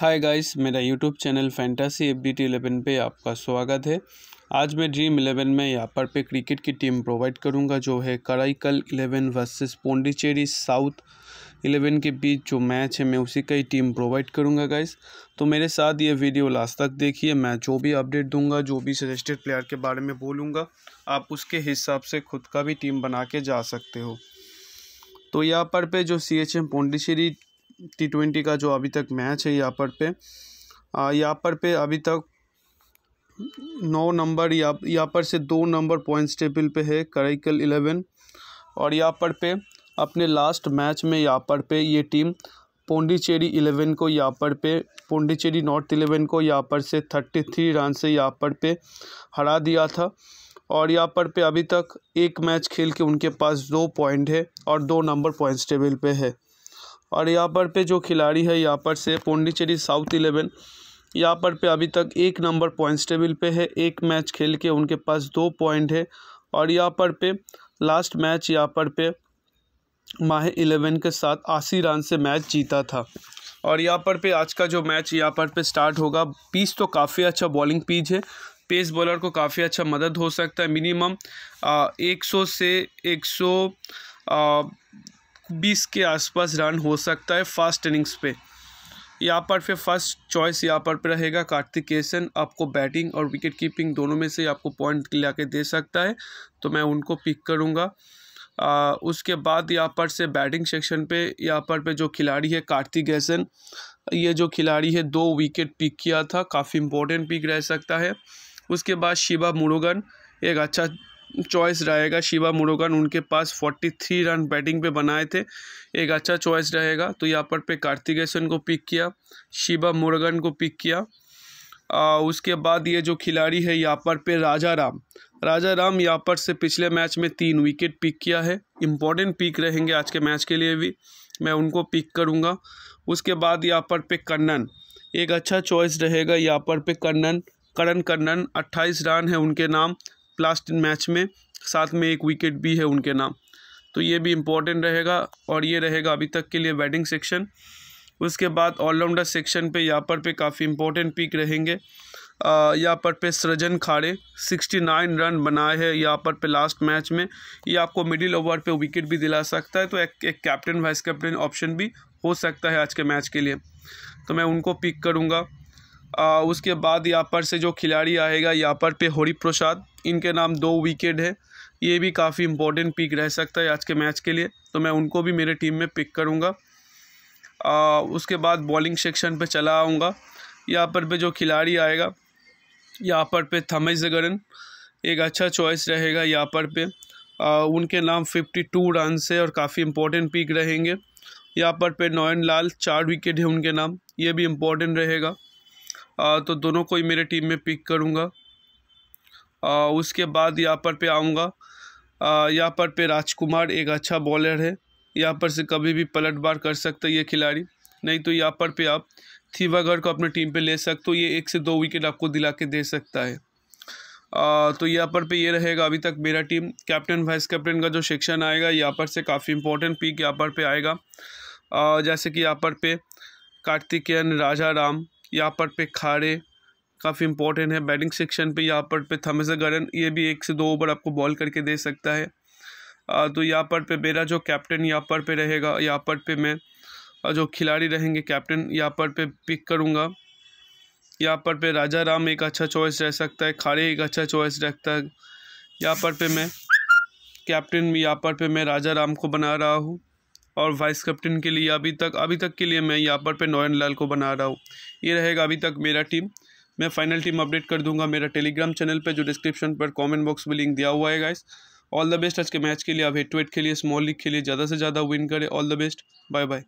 हाय guys मेरा YouTube channel fantasy F D T eleven पर आपका स्वागत है आज मैं ड्रीम इलेवन में यहाँ पर पे क्रिकेट की टीम प्रोवाइड करूँगा जो है Karaikal eleven versus Pondicherry south eleven के बीच जो मैच है मैं उसी का ही टीम प्रोवाइड करूँगा गाइस तो मेरे साथ ये वीडियो लास्ट तक देखिए मैं जो भी अपडेट दूंगा जो भी सजेस्टेड प्लेयर के बारे में बोलूँगा आप उसके हिसाब से खुद का भी टीम बना के जा सकते हो तो यहाँ पर पे जो C H M Pondicherry T twenty का जो अभी तक मैच है यहाँ पर पे यहाँ पर पे अभी तक नौ नंबर या यहाँ पर से दो नंबर पॉइंट्स टेबल पे है करिकल इलेवन और यहाँ पर पे अपने लास्ट मैच में यहाँ पर पे ये टीम पोंडीचेरी इलेवन को यहाँ पर पे पोंडीचेरी नॉर्थ इलेवन को यहाँ पर से थर्टी थ्री रन से यहाँ पर पे हरा दिया था और यहाँ पर पे अभी तक एक मैच खेल के उनके पास दो पॉइंट है और दो नंबर पॉइंट्स टेबल पे है और यहाँ पर पे जो खिलाड़ी है यहाँ पर से पौंडीचेरी साउथ इलेवन यहाँ पर पे अभी तक एक नंबर पॉइंट्स टेबल पे है एक मैच खेल के उनके पास दो पॉइंट है और यहाँ पर पे लास्ट मैच यहाँ पर पे माहे इलेवन के साथ अस्सी रन से मैच जीता था और यहाँ पर पे आज का जो मैच यहाँ पर पे स्टार्ट होगा पीच तो काफ़ी अच्छा बॉलिंग पीच है पेस बॉलर को काफ़ी अच्छा मदद हो सकता है मिनिमम एक सौ से एक सौ बीस के आसपास रन हो सकता है फास्ट इनिंग्स पे यहाँ पर फिर फर्स्ट चॉइस यहाँ पर पे रहेगा केसन आपको बैटिंग और विकेट कीपिंग दोनों में से आपको पॉइंट ला के दे सकता है तो मैं उनको पिक करूँगा उसके बाद यहाँ पर से बैटिंग सेक्शन पे यहाँ पर पे जो खिलाड़ी है केसन ये जो खिलाड़ी है दो विकेट पिक किया था काफ़ी इंपॉर्टेंट पिक रह सकता है उसके बाद शिवा मुरुगन एक अच्छा चॉइस रहेगा शिवा मुरुगन उनके पास फोर्टी थ्री रन बैटिंग पे बनाए थे एक अच्छा चॉइस रहेगा तो यहाँ पर पे कार्तिकेशन को पिक किया शिवा मुरुगन को पिक किया आ, उसके बाद ये जो खिलाड़ी है यहाँ पर पे राजा राम राजा राम यहाँ पर से पिछले मैच में तीन विकेट पिक किया है इम्पोर्टेंट पिक रहेंगे आज के मैच के लिए भी मैं उनको पिक करूँगा उसके बाद यहाँ पर पे कन्नन एक अच्छा चॉइस रहेगा यहाँ पर पे कन्नन करण कन्नन अट्ठाईस रन है उनके नाम लास्ट मैच में साथ में एक विकेट भी है उनके नाम तो ये भी इम्पोर्टेंट रहेगा और ये रहेगा अभी तक के लिए बैटिंग सेक्शन उसके बाद ऑलराउंडर सेक्शन पे यहाँ पर पे काफ़ी इम्पोर्टेंट पिक रहेंगे यहाँ पर पे सृजन खाड़े सिक्सटी नाइन रन बनाए हैं यहाँ पर पे लास्ट मैच में ये आपको मिडिल ओवर पे विकेट भी दिला सकता है तो एक, एक कैप्टन वाइस कैप्टन ऑप्शन भी हो सकता है आज के मैच के लिए तो मैं उनको पिक करूँगा उसके बाद यहाँ पर से जो खिलाड़ी आएगा यहाँ पर पे हरि प्रसाद इनके नाम दो विकेट है ये भी काफ़ी इंपॉर्टेंट पिक रह सकता है आज के मैच के लिए तो मैं उनको भी मेरे टीम में पिक करूँगा उसके बाद बॉलिंग सेक्शन पर चला आऊँगा यहाँ पर पे जो खिलाड़ी आएगा यहाँ पर पे थमेश जगरन एक अच्छा चॉइस रहेगा यहाँ पर पे आ, उनके नाम फिफ्टी टू रन से और काफ़ी इंपॉर्टेंट पिक रहेंगे यहाँ पर पे नोन लाल चार विकेट है उनके नाम ये भी इम्पोर्टेंट रहेगा आ, तो दोनों को ही मेरे टीम में पिक करूँगा आ, उसके बाद यहाँ पर पे आऊँगा यहाँ पर पे राजकुमार एक अच्छा बॉलर है यहाँ पर से कभी भी बार कर सकता है ये खिलाड़ी नहीं तो यहाँ पर पे आप थीवागढ़ को अपने टीम पे ले सकते हो ये एक से दो विकेट आपको दिला के दे सकता है आ, तो यहाँ पर पे ये रहेगा अभी तक मेरा टीम कैप्टन वाइस कैप्टन का जो सेक्शन आएगा यहाँ पर से काफ़ी इंपॉर्टेंट पिक यहाँ पर पे आएगा आ, जैसे कि यहाँ पर पे कार्तिकेयन राजा राम यहाँ पर पे खारे काफ़ी इंपॉर्टेंट है बैटिंग सेक्शन पे यहाँ पर पे थमेजा गर्न ये भी एक से दो ओवर आपको बॉल करके दे सकता है आ, तो यहाँ पर पे मेरा जो कैप्टन यहाँ पर पे रहेगा यहाँ पर पे मैं जो खिलाड़ी रहेंगे कैप्टन यहाँ पर पे पिक करूँगा यहाँ पर पे राजा राम एक अच्छा चॉइस रह सकता है खारे एक अच्छा चॉइस रखता है यहाँ पर पे मैं कैप्टन यहाँ पर पे मैं राजा राम को बना रहा हूँ और वाइस कैप्टन के लिए अभी तक अभी तक के लिए मैं यहाँ पर पे नोयन लाल को बना रहा हूँ ये रहेगा अभी तक मेरा टीम मैं फाइनल टीम अपडेट कर दूंगा मेरा टेलीग्राम चैनल पे जो डिस्क्रिप्शन पर कमेंट बॉक्स में लिंक दिया हुआ है गाइस ऑल द बेस्ट आज के मैच के लिए आप हेड टू हेड खेलिए स्मॉल लीग खेलिए ज़्यादा से ज़्यादा विन करें all the best bye bye